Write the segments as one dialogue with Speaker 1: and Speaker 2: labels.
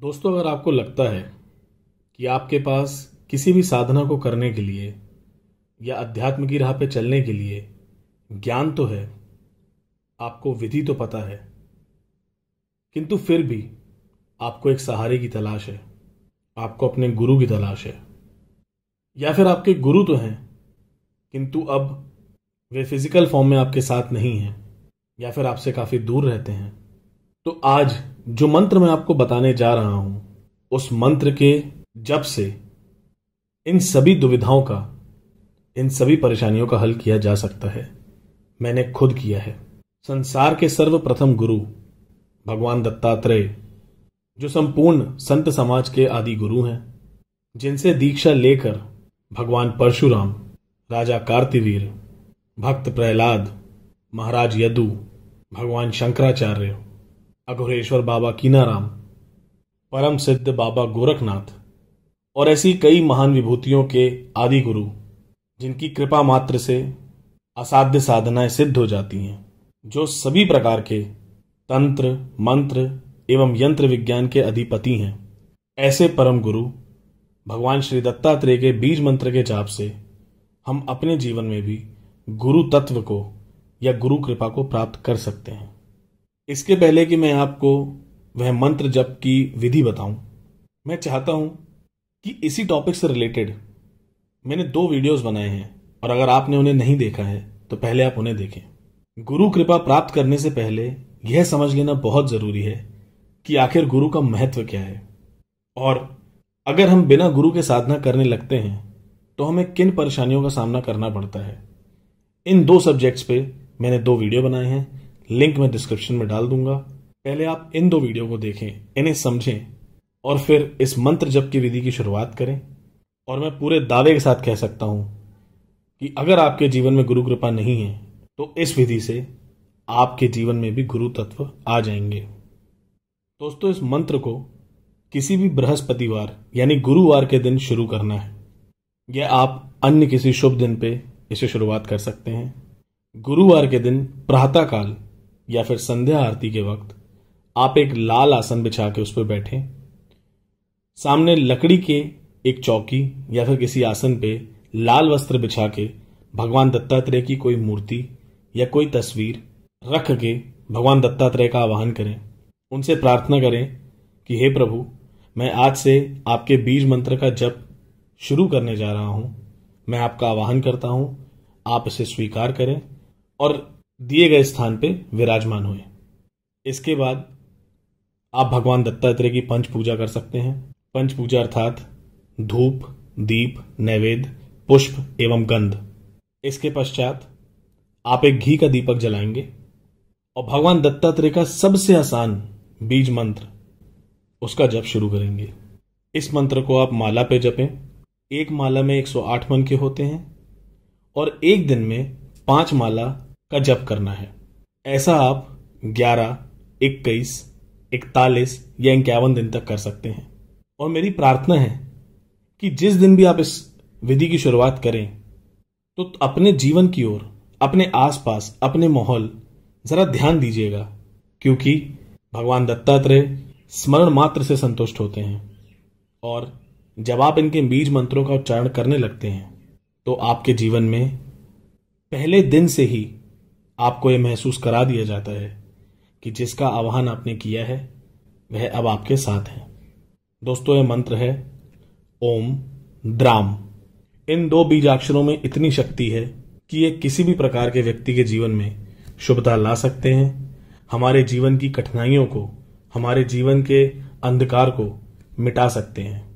Speaker 1: दोस्तों अगर आपको लगता है कि आपके पास किसी भी साधना को करने के लिए या अध्यात्म की राह पे चलने के लिए ज्ञान तो है आपको विधि तो पता है किंतु फिर भी आपको एक सहारे की तलाश है आपको अपने गुरु की तलाश है या फिर आपके गुरु तो हैं किंतु अब वे फिजिकल फॉर्म में आपके साथ नहीं हैं या फिर आपसे काफ़ी दूर रहते हैं तो आज जो मंत्र मैं आपको बताने जा रहा हूं उस मंत्र के जब से इन सभी दुविधाओं का इन सभी परेशानियों का हल किया जा सकता है मैंने खुद किया है संसार के सर्वप्रथम गुरु भगवान दत्तात्रेय जो संपूर्ण संत समाज के आदि गुरु हैं जिनसे दीक्षा लेकर भगवान परशुराम राजा कार्तिवीर भक्त प्रहलाद महाराज यदु भगवान शंकराचार्य अघोरेश्वर बाबा कीनाराम परम सिद्ध बाबा गोरखनाथ और ऐसी कई महान विभूतियों के आदि गुरु जिनकी कृपा मात्र से असाध्य साधनाएं सिद्ध हो जाती हैं जो सभी प्रकार के तंत्र मंत्र एवं यंत्र विज्ञान के अधिपति हैं ऐसे परम गुरु भगवान श्री दत्तात्रेय के बीज मंत्र के जाप से हम अपने जीवन में भी गुरु तत्व को या गुरु कृपा को प्राप्त कर सकते हैं इसके पहले कि मैं आपको वह मंत्र जप की विधि बताऊं, मैं चाहता हूं कि इसी टॉपिक से रिलेटेड मैंने दो वीडियोस बनाए हैं और अगर आपने उन्हें नहीं देखा है तो पहले आप उन्हें देखें गुरु कृपा प्राप्त करने से पहले यह समझ लेना बहुत जरूरी है कि आखिर गुरु का महत्व क्या है और अगर हम बिना गुरु के साधना करने लगते हैं तो हमें किन परेशानियों का सामना करना पड़ता है इन दो सब्जेक्ट्स पे मैंने दो वीडियो बनाए हैं लिंक मैं डिस्क्रिप्शन में डाल दूंगा पहले आप इन दो वीडियो को देखें इन्हें समझें और फिर इस मंत्र जप की विधि की शुरुआत करें और मैं पूरे दावे के साथ कह सकता हूं कि अगर आपके जीवन में गुरु कृपा नहीं है तो इस विधि से आपके जीवन में भी गुरु तत्व आ जाएंगे दोस्तों इस मंत्र को किसी भी बृहस्पतिवार यानी गुरुवार के दिन शुरू करना है यह आप अन्य किसी शुभ दिन पे इसे शुरुआत कर सकते हैं गुरुवार के दिन प्रातःकाल या फिर संध्या आरती के वक्त आप एक लाल आसन बिछा के उस पर बैठे सामने लकड़ी के एक चौकी या फिर किसी आसन पे लाल वस्त्र बिछा के भगवान दत्तात्रेय की कोई मूर्ति या कोई तस्वीर रख के भगवान दत्तात्रेय का आवाहन करें उनसे प्रार्थना करें कि हे प्रभु मैं आज से आपके बीज मंत्र का जप शुरू करने जा रहा हूं मैं आपका आवाहन करता हूं आप इसे स्वीकार करें और दिए गए स्थान पे विराजमान हुए इसके बाद आप भगवान दत्तात्रेय की पंच पूजा कर सकते हैं पंच पूजा अर्थात धूप दीप नैवेद्य पुष्प एवं गंध इसके पश्चात आप एक घी का दीपक जलाएंगे और भगवान दत्तात्रेय का सबसे आसान बीज मंत्र उसका जप शुरू करेंगे इस मंत्र को आप माला पे जपें एक माला में 108 मन के होते हैं और एक दिन में पांच माला का जप करना है ऐसा आप 11, 21, 41 या इक्यावन दिन तक कर सकते हैं और मेरी प्रार्थना है कि जिस दिन भी आप इस विधि की शुरुआत करें तो अपने जीवन की ओर अपने आसपास अपने माहौल ज़रा ध्यान दीजिएगा क्योंकि भगवान दत्तात्रेय स्मरण मात्र से संतुष्ट होते हैं और जब आप इनके बीज मंत्रों का उच्चारण करने लगते हैं तो आपके जीवन में पहले दिन से ही आपको यह महसूस करा दिया जाता है कि जिसका आह्वान आपने किया है वह अब आपके साथ है दोस्तों यह मंत्र है ओम द्राम इन दो बीजाक्षरों में इतनी शक्ति है कि ये किसी भी प्रकार के व्यक्ति के जीवन में शुभता ला सकते हैं हमारे जीवन की कठिनाइयों को हमारे जीवन के अंधकार को मिटा सकते हैं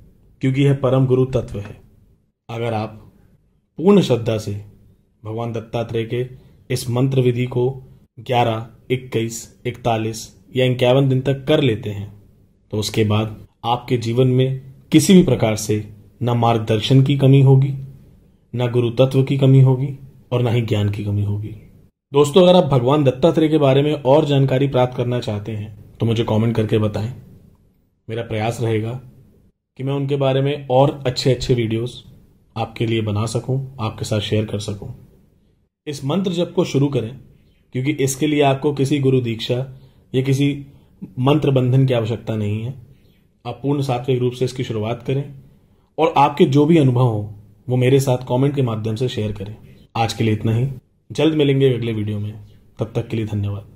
Speaker 1: क्योंकि यह परम गुरु तत्व है अगर आप पूर्ण श्रद्धा से भगवान दत्तात्रेय के इस मंत्र विधि को 11, 21, 41 या इक्यावन दिन तक कर लेते हैं तो उसके बाद आपके जीवन में किसी भी प्रकार से न मार्गदर्शन की कमी होगी न गुरु तत्व की कमी होगी और न ही ज्ञान की कमी होगी दोस्तों अगर आप भगवान दत्तात्रेय के बारे में और जानकारी प्राप्त करना चाहते हैं तो मुझे कमेंट करके बताएं मेरा प्रयास रहेगा कि मैं उनके बारे में और अच्छे अच्छे वीडियोस आपके लिए बना सकूं आपके साथ शेयर कर सकूं इस मंत्र जप को शुरू करें क्योंकि इसके लिए आपको किसी गुरु दीक्षा या किसी मंत्र बंधन की आवश्यकता नहीं है आप पूर्ण सात्विक रूप से इसकी शुरुआत करें और आपके जो भी अनुभव हो वो मेरे साथ कमेंट के माध्यम से शेयर करें आज के लिए इतना ही जल्द मिलेंगे अगले वीडियो में तब तक के लिए धन्यवाद